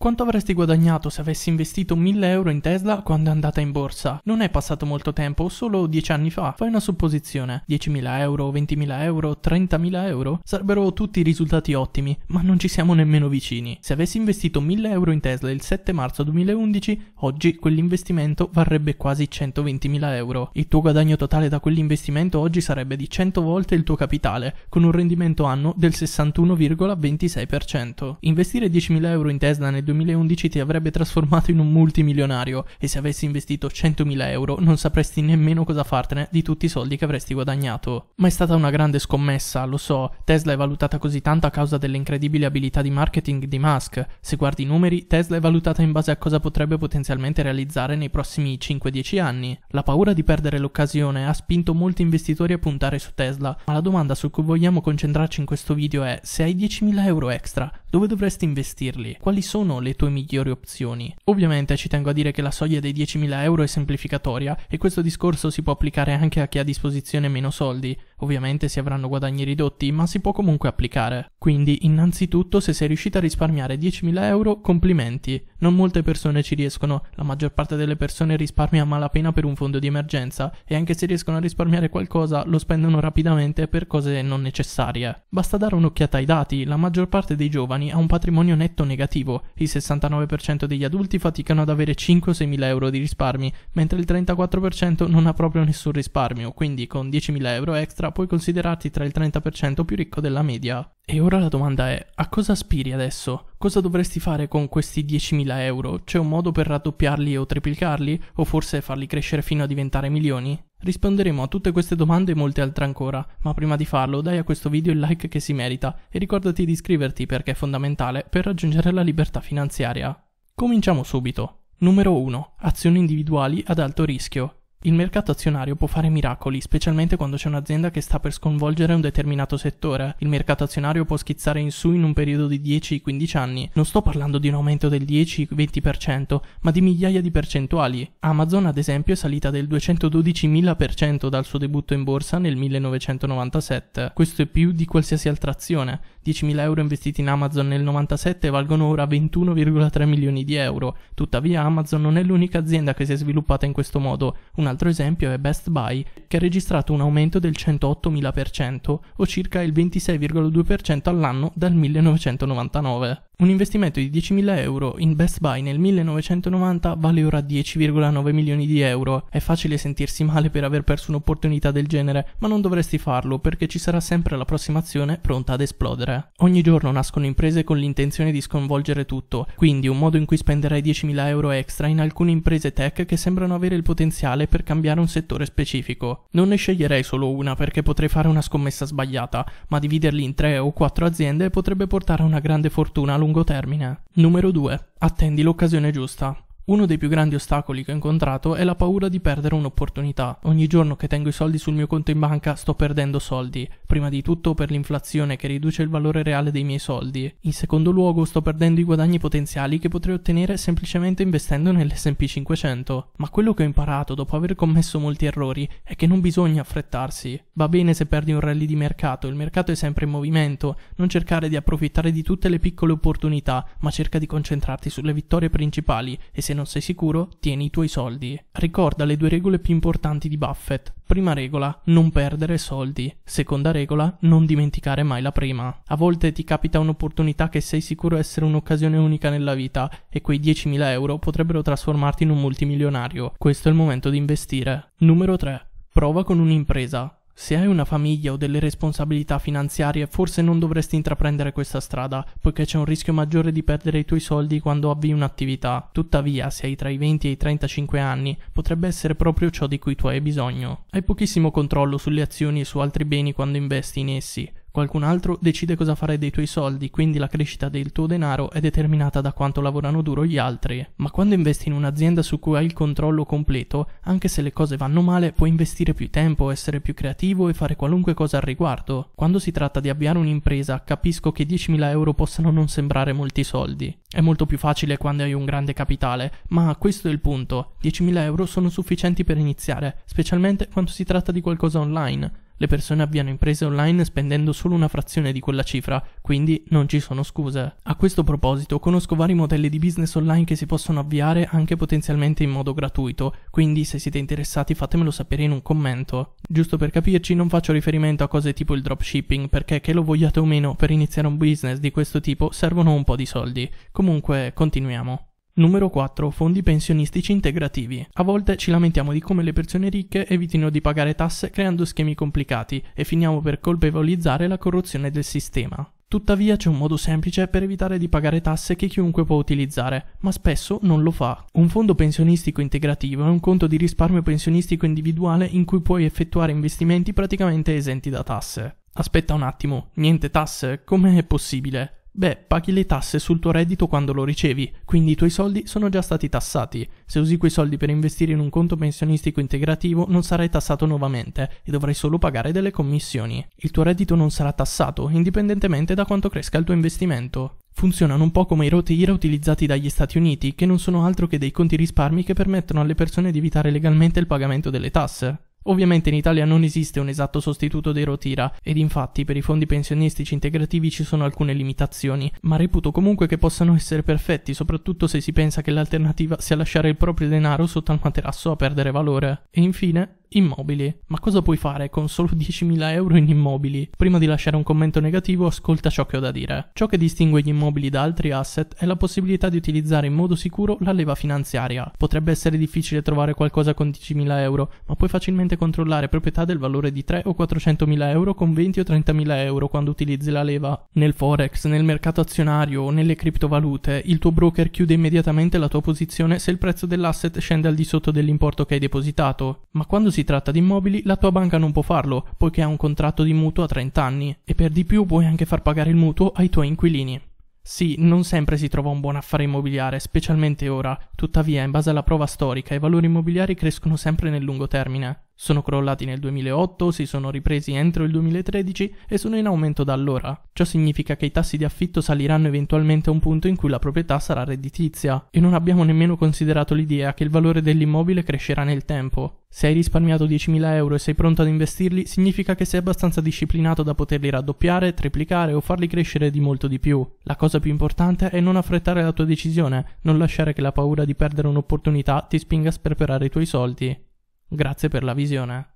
Quanto avresti guadagnato se avessi investito 1000 euro in Tesla quando è andata in borsa? Non è passato molto tempo, solo 10 anni fa. Fai una supposizione. 10.000 euro, 20.000 euro, 30.000 euro? Sarebbero tutti risultati ottimi, ma non ci siamo nemmeno vicini. Se avessi investito 1000 euro in Tesla il 7 marzo 2011, oggi quell'investimento varrebbe quasi 120.000 euro. Il tuo guadagno totale da quell'investimento oggi sarebbe di 100 volte il tuo capitale, con un rendimento annuo del 61,26%. Investire 10.000 euro in Tesla nel 2011 ti avrebbe trasformato in un multimilionario e se avessi investito 100.000 euro non sapresti nemmeno cosa fartene di tutti i soldi che avresti guadagnato. Ma è stata una grande scommessa, lo so, Tesla è valutata così tanto a causa delle incredibili abilità di marketing di Musk. Se guardi i numeri, Tesla è valutata in base a cosa potrebbe potenzialmente realizzare nei prossimi 5-10 anni. La paura di perdere l'occasione ha spinto molti investitori a puntare su Tesla, ma la domanda su cui vogliamo concentrarci in questo video è se hai 10.000 euro extra, dove dovresti investirli? Quali sono le tue migliori opzioni? Ovviamente ci tengo a dire che la soglia dei 10.000 euro è semplificatoria e questo discorso si può applicare anche a chi ha a disposizione meno soldi. Ovviamente si avranno guadagni ridotti, ma si può comunque applicare. Quindi, innanzitutto, se sei riuscito a risparmiare 10.000 euro, complimenti. Non molte persone ci riescono, la maggior parte delle persone risparmia a malapena per un fondo di emergenza e anche se riescono a risparmiare qualcosa, lo spendono rapidamente per cose non necessarie. Basta dare un'occhiata ai dati, la maggior parte dei giovani ha un patrimonio netto negativo, il 69% degli adulti faticano ad avere 5-6.000 euro di risparmi, mentre il 34% non ha proprio nessun risparmio, quindi con 10.000 euro extra puoi considerarti tra il 30% più ricco della media. E ora la domanda è, a cosa aspiri adesso? Cosa dovresti fare con questi 10.000 euro? C'è un modo per raddoppiarli o triplicarli? O forse farli crescere fino a diventare milioni? Risponderemo a tutte queste domande e molte altre ancora, ma prima di farlo dai a questo video il like che si merita e ricordati di iscriverti perché è fondamentale per raggiungere la libertà finanziaria. Cominciamo subito. Numero 1. Azioni individuali ad alto rischio. Il mercato azionario può fare miracoli, specialmente quando c'è un'azienda che sta per sconvolgere un determinato settore. Il mercato azionario può schizzare in su in un periodo di 10-15 anni. Non sto parlando di un aumento del 10-20%, ma di migliaia di percentuali. Amazon, ad esempio, è salita del 212.000% dal suo debutto in borsa nel 1997. Questo è più di qualsiasi altra azione. 10.000 euro investiti in Amazon nel 97 valgono ora 21,3 milioni di euro. Tuttavia Amazon non è l'unica azienda che si è sviluppata in questo modo. Una altro esempio è Best Buy, che ha registrato un aumento del 108.000% o circa il 26,2% all'anno dal 1999. Un investimento di 10.000 euro in Best Buy nel 1990 vale ora 10,9 milioni di euro. È facile sentirsi male per aver perso un'opportunità del genere, ma non dovresti farlo perché ci sarà sempre la prossima azione pronta ad esplodere. Ogni giorno nascono imprese con l'intenzione di sconvolgere tutto, quindi un modo in cui spenderai 10.000 euro extra in alcune imprese tech che sembrano avere il potenziale per cambiare un settore specifico. Non ne sceglierei solo una perché potrei fare una scommessa sbagliata, ma dividerli in 3 o 4 aziende potrebbe portare a una grande fortuna lungo lungo termine. Numero 2. Attendi l'occasione giusta. Uno dei più grandi ostacoli che ho incontrato è la paura di perdere un'opportunità. Ogni giorno che tengo i soldi sul mio conto in banca sto perdendo soldi, prima di tutto per l'inflazione che riduce il valore reale dei miei soldi. In secondo luogo sto perdendo i guadagni potenziali che potrei ottenere semplicemente investendo nell'SP 500. Ma quello che ho imparato dopo aver commesso molti errori è che non bisogna affrettarsi. Va bene se perdi un rally di mercato, il mercato è sempre in movimento, non cercare di approfittare di tutte le piccole opportunità, ma cerca di concentrarti sulle vittorie principali e se non sei sicuro, tieni i tuoi soldi. Ricorda le due regole più importanti di Buffett. Prima regola, non perdere soldi. Seconda regola, non dimenticare mai la prima. A volte ti capita un'opportunità che sei sicuro essere un'occasione unica nella vita e quei 10.000 euro potrebbero trasformarti in un multimilionario. Questo è il momento di investire. Numero 3. Prova con un'impresa. Se hai una famiglia o delle responsabilità finanziarie, forse non dovresti intraprendere questa strada, poiché c'è un rischio maggiore di perdere i tuoi soldi quando avvii un'attività. Tuttavia, se hai tra i 20 e i 35 anni, potrebbe essere proprio ciò di cui tu hai bisogno. Hai pochissimo controllo sulle azioni e su altri beni quando investi in essi. Qualcun altro decide cosa fare dei tuoi soldi, quindi la crescita del tuo denaro è determinata da quanto lavorano duro gli altri. Ma quando investi in un'azienda su cui hai il controllo completo, anche se le cose vanno male, puoi investire più tempo, essere più creativo e fare qualunque cosa al riguardo. Quando si tratta di avviare un'impresa, capisco che 10.000 euro possano non sembrare molti soldi. È molto più facile quando hai un grande capitale, ma questo è il punto. 10.000 euro sono sufficienti per iniziare, specialmente quando si tratta di qualcosa online. Le persone abbiano imprese online spendendo solo una frazione di quella cifra, quindi non ci sono scuse. A questo proposito, conosco vari modelli di business online che si possono avviare anche potenzialmente in modo gratuito, quindi se siete interessati fatemelo sapere in un commento. Giusto per capirci, non faccio riferimento a cose tipo il dropshipping, perché che lo vogliate o meno, per iniziare un business di questo tipo servono un po' di soldi. Comunque, continuiamo. Numero 4. Fondi pensionistici integrativi. A volte ci lamentiamo di come le persone ricche evitino di pagare tasse creando schemi complicati e finiamo per colpevolizzare la corruzione del sistema. Tuttavia c'è un modo semplice per evitare di pagare tasse che chiunque può utilizzare, ma spesso non lo fa. Un fondo pensionistico integrativo è un conto di risparmio pensionistico individuale in cui puoi effettuare investimenti praticamente esenti da tasse. Aspetta un attimo, niente tasse? Com'è possibile? Beh, paghi le tasse sul tuo reddito quando lo ricevi, quindi i tuoi soldi sono già stati tassati. Se usi quei soldi per investire in un conto pensionistico integrativo, non sarai tassato nuovamente e dovrai solo pagare delle commissioni. Il tuo reddito non sarà tassato, indipendentemente da quanto cresca il tuo investimento. Funzionano un po' come i roti IRA utilizzati dagli Stati Uniti, che non sono altro che dei conti risparmi che permettono alle persone di evitare legalmente il pagamento delle tasse. Ovviamente in Italia non esiste un esatto sostituto dei rotira ed infatti per i fondi pensionistici integrativi ci sono alcune limitazioni, ma reputo comunque che possano essere perfetti, soprattutto se si pensa che l'alternativa sia lasciare il proprio denaro sotto al materasso a perdere valore. E infine, Immobili. Ma cosa puoi fare con solo 10.000 euro in immobili? Prima di lasciare un commento negativo, ascolta ciò che ho da dire. Ciò che distingue gli immobili da altri asset è la possibilità di utilizzare in modo sicuro la leva finanziaria. Potrebbe essere difficile trovare qualcosa con 10.000 euro, ma puoi facilmente controllare proprietà del valore di 3 o 400.000 euro con 20 o 30.000 euro quando utilizzi la leva. Nel forex, nel mercato azionario o nelle criptovalute, il tuo broker chiude immediatamente la tua posizione se il prezzo dell'asset scende al di sotto dell'importo che hai depositato. Ma quando si si tratta di immobili, la tua banca non può farlo, poiché ha un contratto di mutuo a 30 anni, e per di più puoi anche far pagare il mutuo ai tuoi inquilini. Sì, non sempre si trova un buon affare immobiliare, specialmente ora, tuttavia in base alla prova storica i valori immobiliari crescono sempre nel lungo termine. Sono crollati nel 2008, si sono ripresi entro il 2013 e sono in aumento da allora. Ciò significa che i tassi di affitto saliranno eventualmente a un punto in cui la proprietà sarà redditizia e non abbiamo nemmeno considerato l'idea che il valore dell'immobile crescerà nel tempo. Se hai risparmiato 10.000 euro e sei pronto ad investirli, significa che sei abbastanza disciplinato da poterli raddoppiare, triplicare o farli crescere di molto di più. La cosa più importante è non affrettare la tua decisione, non lasciare che la paura di perdere un'opportunità ti spinga a sperperare i tuoi soldi. Grazie per la visione.